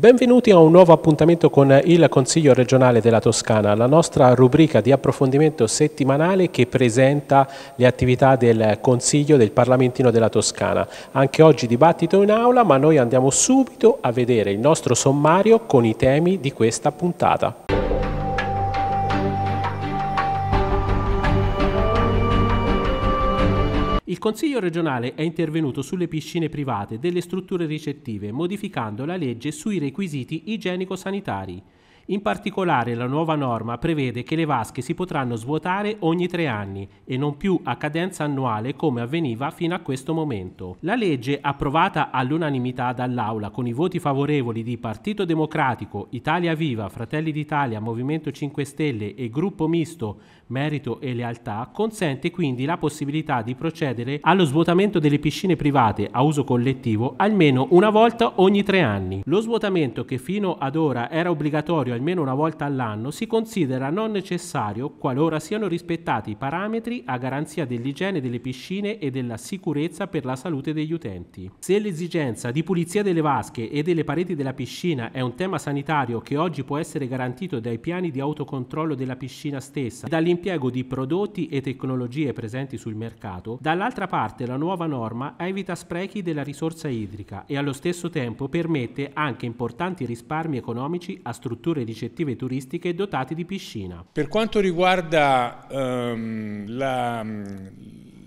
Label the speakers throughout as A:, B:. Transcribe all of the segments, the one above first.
A: Benvenuti a un nuovo appuntamento con il Consiglio regionale della Toscana, la nostra rubrica di approfondimento settimanale che presenta le attività del Consiglio del Parlamentino della Toscana. Anche oggi dibattito in aula, ma noi andiamo subito a vedere il nostro sommario con i temi di questa puntata. Il Consiglio regionale è intervenuto sulle piscine private delle strutture ricettive modificando la legge sui requisiti igienico-sanitari. In particolare la nuova norma prevede che le vasche si potranno svuotare ogni tre anni e non più a cadenza annuale come avveniva fino a questo momento. La legge approvata all'unanimità dall'Aula con i voti favorevoli di Partito Democratico, Italia Viva, Fratelli d'Italia, Movimento 5 Stelle e Gruppo Misto Merito e Lealtà consente quindi la possibilità di procedere allo svuotamento delle piscine private a uso collettivo almeno una volta ogni tre anni. Lo svuotamento che fino ad ora era obbligatorio al almeno una volta all'anno si considera non necessario qualora siano rispettati i parametri a garanzia dell'igiene delle piscine e della sicurezza per la salute degli utenti. Se l'esigenza di pulizia delle vasche e delle pareti della piscina è un tema sanitario che oggi può essere garantito dai piani di autocontrollo della piscina stessa e dall'impiego di prodotti e tecnologie presenti sul mercato, dall'altra parte la nuova norma evita sprechi della risorsa idrica e allo stesso tempo permette anche importanti risparmi economici a strutture strutture ricettive turistiche dotate di piscina. Per
B: quanto riguarda ehm, la,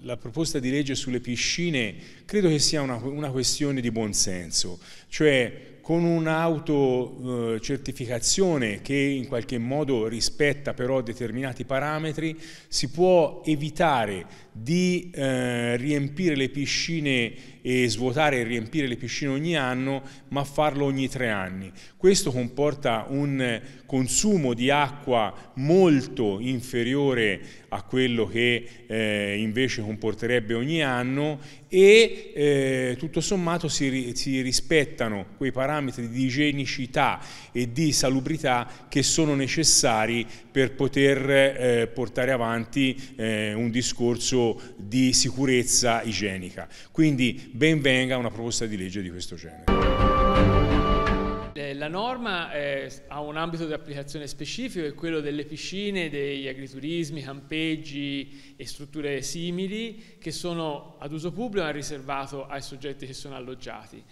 B: la proposta di legge sulle piscine credo che sia una, una questione di buonsenso, cioè con un'autocertificazione eh, che in qualche modo rispetta però determinati parametri si può evitare di eh, riempire le piscine e svuotare e riempire le piscine ogni anno, ma farlo ogni tre anni. Questo comporta un consumo di acqua molto inferiore a quello che eh, invece comporterebbe ogni anno e eh, tutto sommato si, si, rispettano quei parametri di igienicità e di salubrità che sono necessari per poter eh, portare avanti eh, un discorso di sicurezza igienica. Quindi ben venga una proposta di legge di questo genere.
C: Eh, la norma eh, ha un ambito di applicazione specifico, è quello delle piscine, degli agriturismi, campeggi e strutture simili che sono ad uso pubblico ma riservato ai soggetti che sono alloggiati.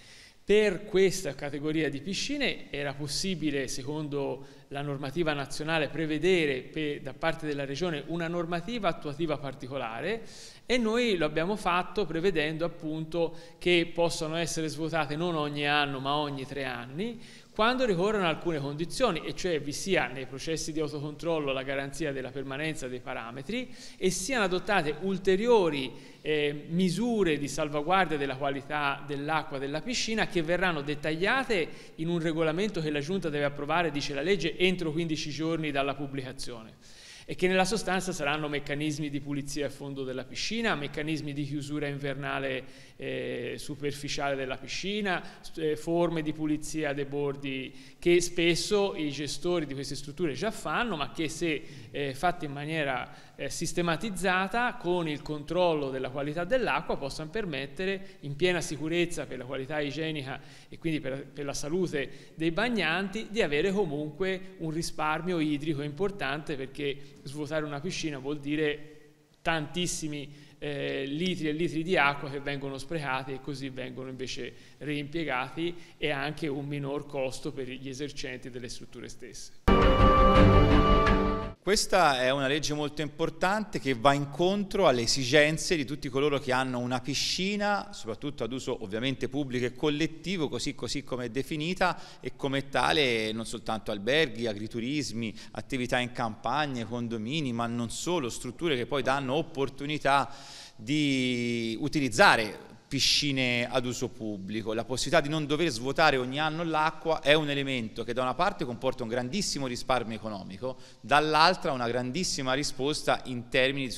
C: Per questa categoria di piscine era possibile, secondo la normativa nazionale, prevedere per, da parte della Regione una normativa attuativa particolare e noi lo abbiamo fatto prevedendo appunto che possano essere svuotate non ogni anno ma ogni tre anni quando ricorrono alcune condizioni, e cioè vi sia nei processi di autocontrollo la garanzia della permanenza dei parametri e siano adottate ulteriori eh, misure di salvaguardia della qualità dell'acqua della piscina che verranno dettagliate in un regolamento che la Giunta deve approvare, dice la legge, entro 15 giorni dalla pubblicazione e che nella sostanza saranno meccanismi di pulizia a fondo della piscina, meccanismi di chiusura invernale eh, superficiale della piscina, eh, forme di pulizia dei bordi che spesso i gestori di queste strutture già fanno, ma che se eh, fatte in maniera eh, sistematizzata con il controllo della qualità dell'acqua possano permettere in piena sicurezza per la qualità igienica e quindi per, per la salute dei bagnanti di avere comunque un risparmio idrico importante perché svuotare una piscina vuol dire tantissimi eh, litri e litri di acqua che vengono sprecati e così vengono invece reimpiegati e anche un minor costo per gli esercenti delle strutture stesse.
D: Questa è una legge molto importante che va incontro alle esigenze di tutti coloro che hanno una piscina, soprattutto ad uso ovviamente pubblico e collettivo, così, così come è definita e come tale non soltanto alberghi, agriturismi, attività in campagne, condomini, ma non solo, strutture che poi danno opportunità di utilizzare piscine ad uso pubblico, la possibilità di non dover svuotare ogni anno l'acqua è un elemento che da una parte comporta un grandissimo risparmio economico, dall'altra una grandissima risposta in termini di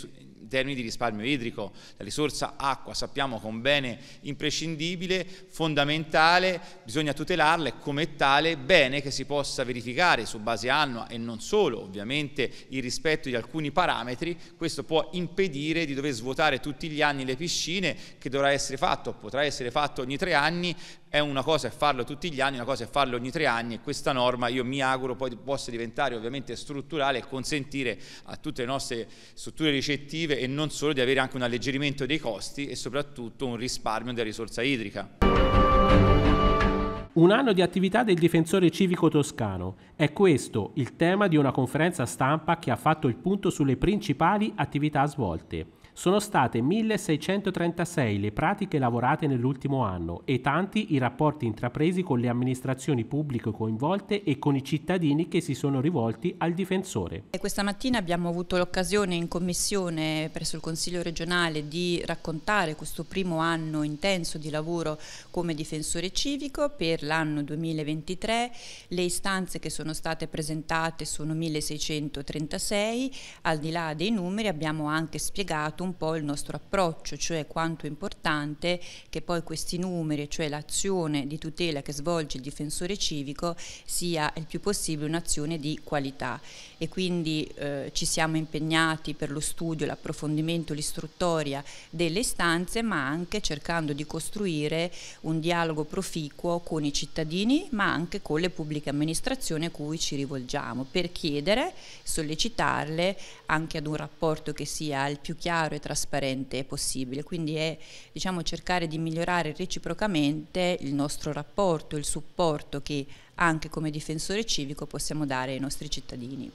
D: termini di risparmio idrico, la risorsa acqua sappiamo che è un bene imprescindibile, fondamentale, bisogna tutelarla e come tale bene che si possa verificare su base annua e non solo, ovviamente il rispetto di alcuni parametri, questo può impedire di dover svuotare tutti gli anni le piscine che dovrà essere fatto, potrà essere fatto ogni tre anni è una cosa è farlo tutti gli anni, una cosa è farlo ogni tre anni e questa norma io mi auguro poi possa diventare ovviamente strutturale e consentire a tutte le nostre strutture ricettive e non solo di avere anche un alleggerimento dei costi e soprattutto un risparmio della risorsa idrica.
A: Un anno di attività del difensore civico toscano. È questo il tema di una conferenza stampa che ha fatto il punto sulle principali attività svolte. Sono state 1636 le pratiche lavorate nell'ultimo anno e tanti i rapporti intrapresi con le amministrazioni pubbliche coinvolte e con i cittadini che si sono rivolti al difensore.
E: E questa mattina abbiamo avuto l'occasione in commissione presso il Consiglio regionale di raccontare questo primo anno intenso di lavoro come difensore civico per l'anno 2023. Le istanze che sono state presentate sono 1636, al di là dei numeri abbiamo anche spiegato un po' il nostro approccio, cioè quanto è importante che poi questi numeri, cioè l'azione di tutela che svolge il difensore civico, sia il più possibile un'azione di qualità e quindi eh, ci siamo impegnati per lo studio, l'approfondimento, l'istruttoria delle istanze, ma anche cercando di costruire un dialogo proficuo con i cittadini, ma anche con le pubbliche amministrazioni a cui ci rivolgiamo, per chiedere, sollecitarle anche ad un rapporto che sia il più chiaro chiaro e trasparente possibile, quindi è diciamo, cercare di migliorare reciprocamente il nostro rapporto, il supporto che anche come difensore civico possiamo dare ai nostri cittadini.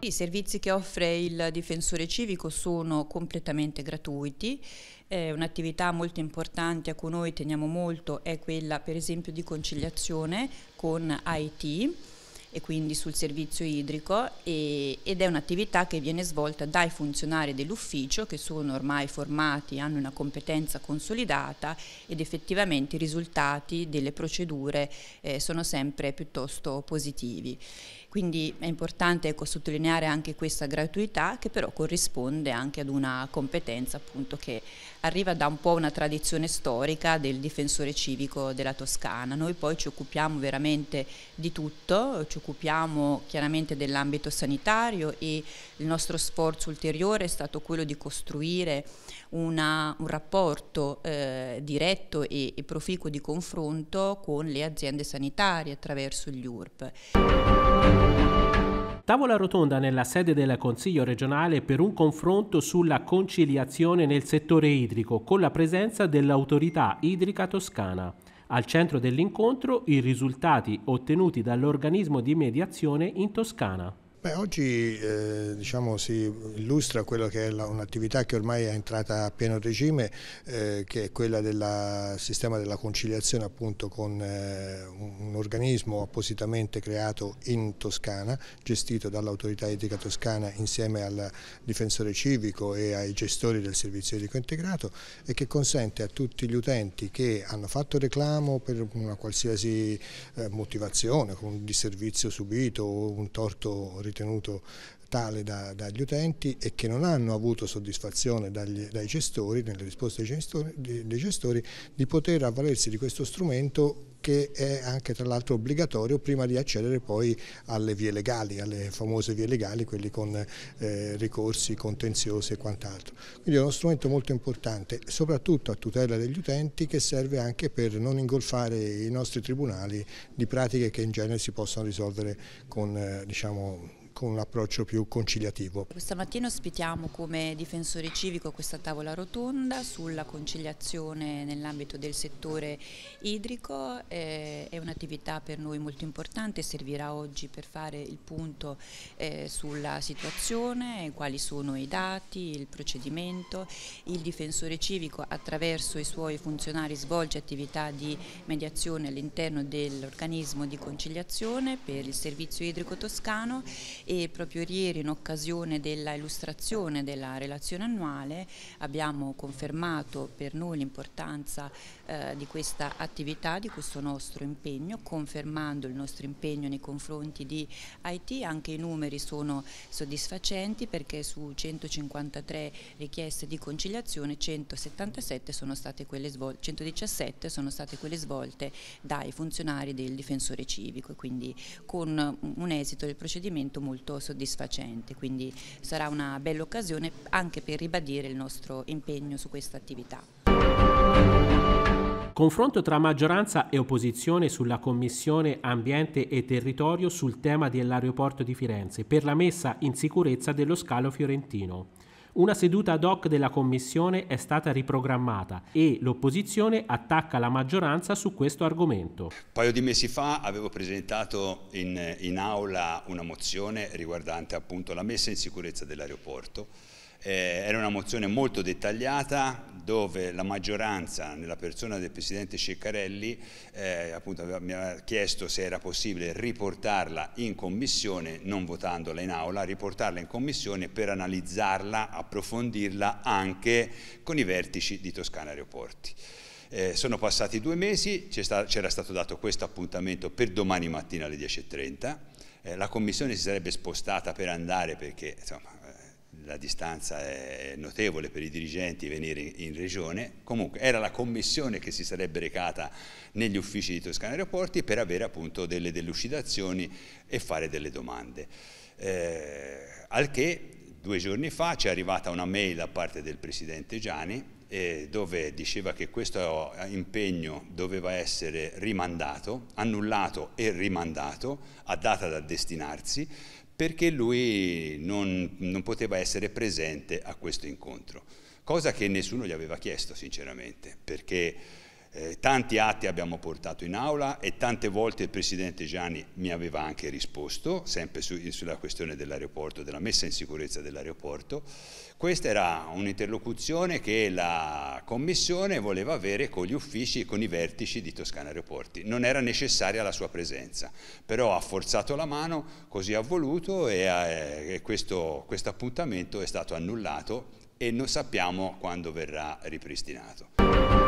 E: I servizi che offre il difensore civico sono completamente gratuiti, eh, un'attività molto importante a cui noi teniamo molto è quella per esempio di conciliazione con IT e quindi sul servizio idrico e, ed è un'attività che viene svolta dai funzionari dell'ufficio che sono ormai formati, hanno una competenza consolidata ed effettivamente i risultati delle procedure eh, sono sempre piuttosto positivi. Quindi è importante ecco, sottolineare anche questa gratuità che però corrisponde anche ad una competenza appunto, che arriva da un po' una tradizione storica del difensore civico della Toscana. Noi poi ci occupiamo veramente di tutto, ci occupiamo chiaramente dell'ambito sanitario e il nostro sforzo ulteriore è stato quello di costruire una, un rapporto eh, diretto e, e proficuo di confronto con le aziende sanitarie attraverso gli URP.
A: Tavola rotonda nella sede del Consiglio regionale per un confronto sulla conciliazione nel settore idrico con la presenza dell'autorità idrica toscana. Al centro dell'incontro i risultati ottenuti dall'organismo di mediazione in Toscana.
F: Beh, oggi eh, diciamo, si illustra quella che è un'attività che ormai è entrata a pieno regime, eh, che è quella del sistema della conciliazione appunto con eh, un organismo appositamente creato in Toscana, gestito dall'autorità etica toscana insieme al difensore civico e ai gestori del servizio etico integrato e che consente a tutti gli utenti che hanno fatto reclamo per una qualsiasi eh, motivazione, un disservizio subito o un torto ritenuto tale da, dagli utenti e che non hanno avuto soddisfazione dagli, dai gestori, nelle risposte dei gestori, dei gestori, di poter avvalersi di questo strumento che è anche tra l'altro obbligatorio prima di accedere poi alle vie legali, alle famose vie legali, quelli con eh, ricorsi contenziosi e quant'altro. Quindi è uno strumento molto importante, soprattutto a tutela degli utenti che serve anche per non ingolfare i nostri tribunali di pratiche che in genere si possono risolvere con eh, diciamo, con un approccio più conciliativo.
E: Questa mattina ospitiamo come difensore civico questa tavola rotonda sulla conciliazione nell'ambito del settore idrico, eh, è un'attività per noi molto importante, servirà oggi per fare il punto eh, sulla situazione, quali sono i dati, il procedimento, il difensore civico attraverso i suoi funzionari svolge attività di mediazione all'interno dell'organismo di conciliazione per il servizio idrico toscano e proprio ieri in occasione della illustrazione della relazione annuale abbiamo confermato per noi l'importanza eh, di questa attività, di questo nostro impegno, confermando il nostro impegno nei confronti di IT, anche i numeri sono soddisfacenti perché su 153 richieste di conciliazione 177 sono state quelle svolte, 117 sono state quelle svolte dai funzionari del difensore civico, quindi con un esito del procedimento molto soddisfacente, quindi sarà una bella occasione anche per ribadire il nostro impegno su questa attività.
A: Confronto tra maggioranza e opposizione sulla Commissione Ambiente e Territorio sul tema dell'aeroporto di Firenze per la messa in sicurezza dello scalo fiorentino. Una seduta ad hoc della Commissione è stata riprogrammata e l'opposizione attacca la maggioranza su questo argomento. Un
G: paio di mesi fa avevo presentato in, in aula una mozione riguardante appunto la messa in sicurezza dell'aeroporto eh, era una mozione molto dettagliata dove la maggioranza, nella persona del Presidente Ceccarelli, eh, appunto mi aveva chiesto se era possibile riportarla in commissione, non votandola in aula, riportarla in commissione per analizzarla, approfondirla anche con i vertici di Toscana Aeroporti. Eh, sono passati due mesi, c'era stato dato questo appuntamento per domani mattina alle 10.30, eh, la commissione si sarebbe spostata per andare perché insomma, la distanza è notevole per i dirigenti venire in regione, comunque era la commissione che si sarebbe recata negli uffici di Toscana Aeroporti per avere appunto delle delucidazioni e fare delle domande. Eh, al che due giorni fa ci è arrivata una mail da parte del presidente Gianni eh, dove diceva che questo impegno doveva essere rimandato, annullato e rimandato a data da destinarsi perché lui non, non poteva essere presente a questo incontro, cosa che nessuno gli aveva chiesto sinceramente, perché eh, tanti atti abbiamo portato in aula e tante volte il Presidente Gianni mi aveva anche risposto, sempre su, sulla questione dell'aeroporto, della messa in sicurezza dell'aeroporto. Questa era un'interlocuzione che la Commissione voleva avere con gli uffici e con i vertici di Toscana Aeroporti. Non era necessaria la sua presenza, però ha forzato la mano, così ha voluto e, eh, e questo quest appuntamento è stato annullato e non sappiamo quando verrà ripristinato.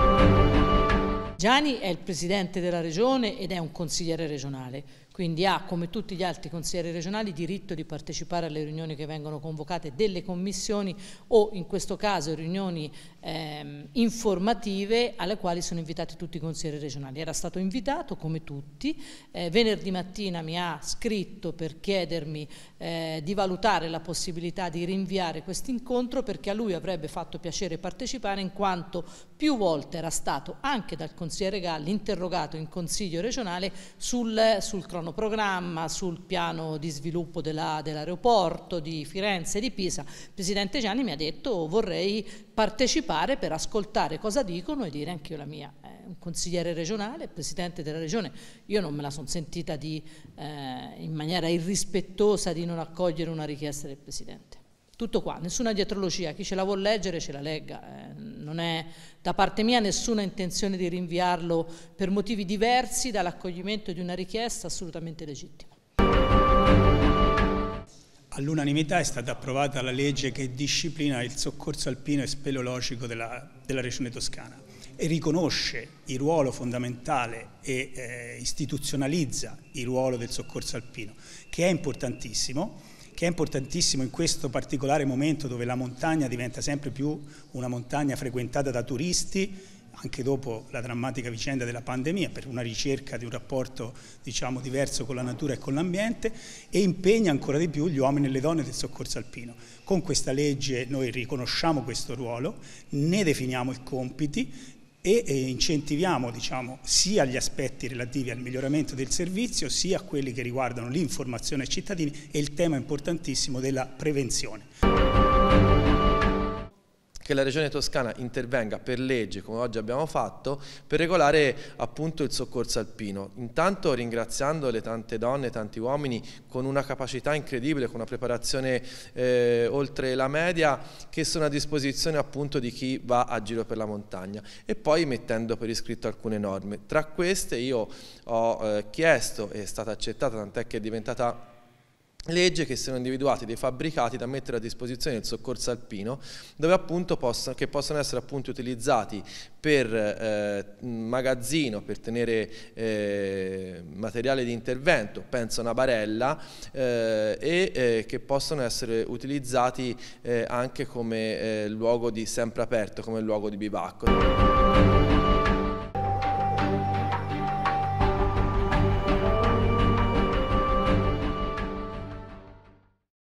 H: Gianni è il presidente della regione ed è un consigliere regionale, quindi ha come tutti gli altri consiglieri regionali diritto di partecipare alle riunioni che vengono convocate delle commissioni o in questo caso riunioni ehm, informative alle quali sono invitati tutti i consiglieri regionali. Era stato invitato come tutti, eh, venerdì mattina mi ha scritto per chiedermi eh, di valutare la possibilità di rinviare questo incontro perché a lui avrebbe fatto piacere partecipare in quanto più volte era stato anche dal consigliere Galli interrogato in consiglio regionale sul, sul cronaca cronoprogramma, sul piano di sviluppo dell'aeroporto di Firenze e di Pisa, il Presidente Gianni mi ha detto vorrei partecipare per ascoltare cosa dicono e dire anche io la mia. È un consigliere regionale, Presidente della Regione, io non me la sono sentita di, eh, in maniera irrispettosa di non accogliere una richiesta del Presidente. Tutto qua, nessuna dietrologia, chi ce la vuol leggere ce la legga, eh, non è da parte mia nessuna intenzione di rinviarlo per motivi diversi dall'accoglimento di una richiesta assolutamente legittima.
B: All'unanimità è stata approvata la legge che disciplina il soccorso alpino e speleologico della, della Regione Toscana e riconosce il ruolo fondamentale e eh, istituzionalizza il ruolo del soccorso alpino, che è importantissimo che è importantissimo in questo particolare momento dove la montagna diventa sempre più una montagna frequentata da turisti, anche dopo la drammatica vicenda della pandemia, per una ricerca di un rapporto diciamo, diverso con la natura e con l'ambiente, e impegna ancora di più gli uomini e le donne del soccorso alpino. Con questa legge noi riconosciamo questo ruolo, ne definiamo i compiti, e, incentiviamo diciamo, sia gli aspetti relativi al miglioramento del servizio sia a quelli che riguardano l'informazione ai cittadini e il tema importantissimo della prevenzione
D: che la Regione Toscana intervenga per legge, come oggi abbiamo fatto, per regolare appunto il soccorso alpino. Intanto ringraziando le tante donne tanti uomini con una capacità incredibile, con una preparazione eh, oltre la media, che sono a disposizione appunto di chi va a giro per la montagna. E poi mettendo per iscritto alcune norme. Tra queste io ho eh, chiesto, è stata accettata, tant'è che è diventata legge che siano individuati dei fabbricati da mettere a disposizione del soccorso alpino posso, che possono essere appunto utilizzati per eh, magazzino, per tenere eh, materiale di intervento, penso a una barella eh, e eh, che possono essere utilizzati eh, anche come eh, luogo di sempre aperto, come luogo di bivacco.